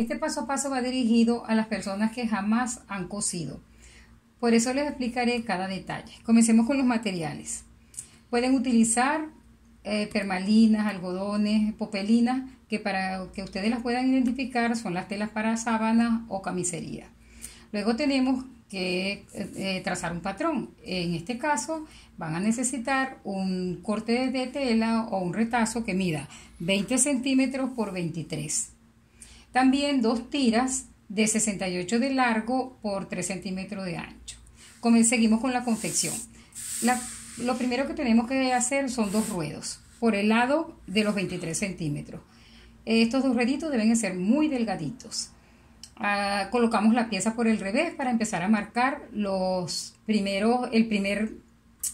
Este paso a paso va dirigido a las personas que jamás han cosido. Por eso les explicaré cada detalle. Comencemos con los materiales. Pueden utilizar eh, permalinas, algodones, popelinas, que para que ustedes las puedan identificar son las telas para sábanas o camisería. Luego tenemos que eh, eh, trazar un patrón. En este caso van a necesitar un corte de tela o un retazo que mida 20 centímetros por 23 también dos tiras de 68 de largo por 3 centímetros de ancho. Seguimos con la confección. lo primero que tenemos que hacer son dos ruedos por el lado de los 23 centímetros. Estos dos rueditos deben ser muy delgaditos. Ah, colocamos la pieza por el revés para empezar a marcar los primeros, el primer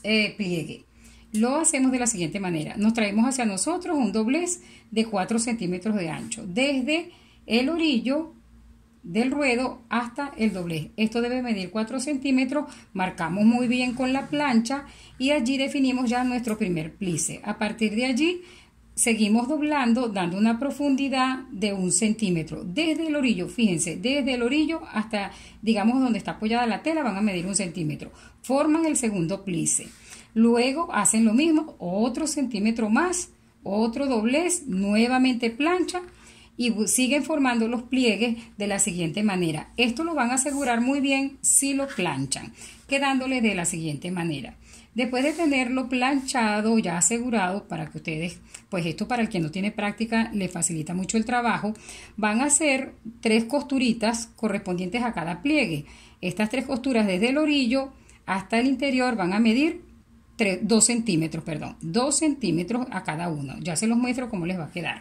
eh, pliegue. Lo hacemos de la siguiente manera. Nos traemos hacia nosotros un doblez de 4 centímetros de ancho. Desde el orillo del ruedo hasta el doblez. Esto debe medir 4 centímetros, marcamos muy bien con la plancha y allí definimos ya nuestro primer plice. A partir de allí seguimos doblando dando una profundidad de un centímetro desde el orillo, fíjense, desde el orillo hasta digamos donde está apoyada la tela van a medir un centímetro. Forman el segundo plice. Luego hacen lo mismo, otro centímetro más, otro doblez, nuevamente plancha y siguen formando los pliegues de la siguiente manera. Esto lo van a asegurar muy bien si lo planchan, quedándole de la siguiente manera. Después de tenerlo planchado, ya asegurado, para que ustedes, pues esto para el que no tiene práctica le facilita mucho el trabajo, van a hacer tres costuritas correspondientes a cada pliegue. Estas tres costuras desde el orillo hasta el interior van a medir 2 centímetros, perdón, 2 centímetros a cada uno. Ya se los muestro cómo les va a quedar.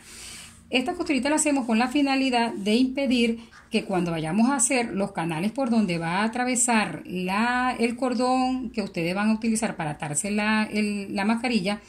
Esta costurita la hacemos con la finalidad de impedir que cuando vayamos a hacer los canales por donde va a atravesar el cordón que ustedes van a utilizar para atarse la, mascarilla,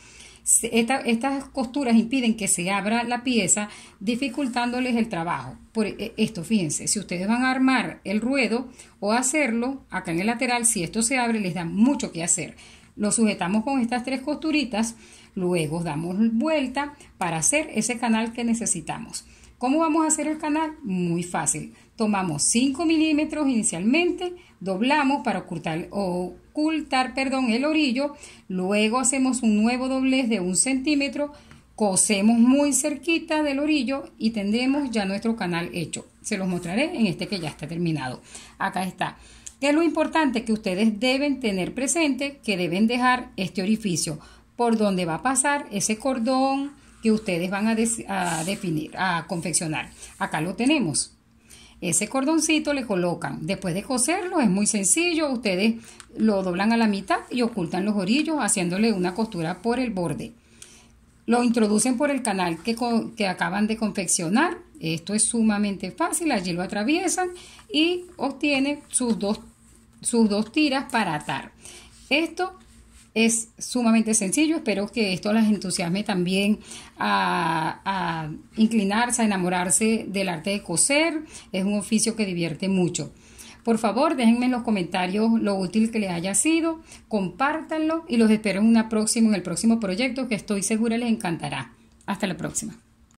estas costuras impiden que se abra la pieza, dificultándoles el trabajo. Por e, esto, fíjense, si ustedes van a armar el ruedo o hacerlo acá en el lateral, si esto se abre, les da mucho que hacer. Lo sujetamos con estas tres costuritas, luego damos vuelta para hacer ese canal que necesitamos. ¿Cómo vamos a hacer el canal? Muy fácil. Tomamos 5 milímetros inicialmente, doblamos para ocultar, ocultar perdón, el orillo, luego hacemos un nuevo doblez de un centímetro, cosemos muy cerquita del orillo y tendremos ya nuestro canal hecho. Se los mostraré en este que ya está terminado. Acá está. Es lo importante que ustedes deben tener presente que deben dejar este orificio por donde va a pasar ese cordón que ustedes van a, definir, a confeccionar. Acá lo tenemos. Ese cordoncito le colocan. Después de coserlo es muy sencillo. Ustedes lo doblan a la mitad y ocultan los orillos haciéndole una costura por el borde. Lo introducen por el canal que, que acaban de confeccionar. Esto es sumamente fácil. Allí lo atraviesan y obtienen sus dos sus dos tiras para atar. Esto es sumamente sencillo. Espero que esto las entusiasme también a, inclinarse, a enamorarse del arte de coser. Es un oficio que divierte mucho. Por favor, déjenme en los comentarios lo útil que les haya sido, compártanlo y los espero en, una próxima, en el próximo proyecto que estoy segura les encantará. Hasta la próxima.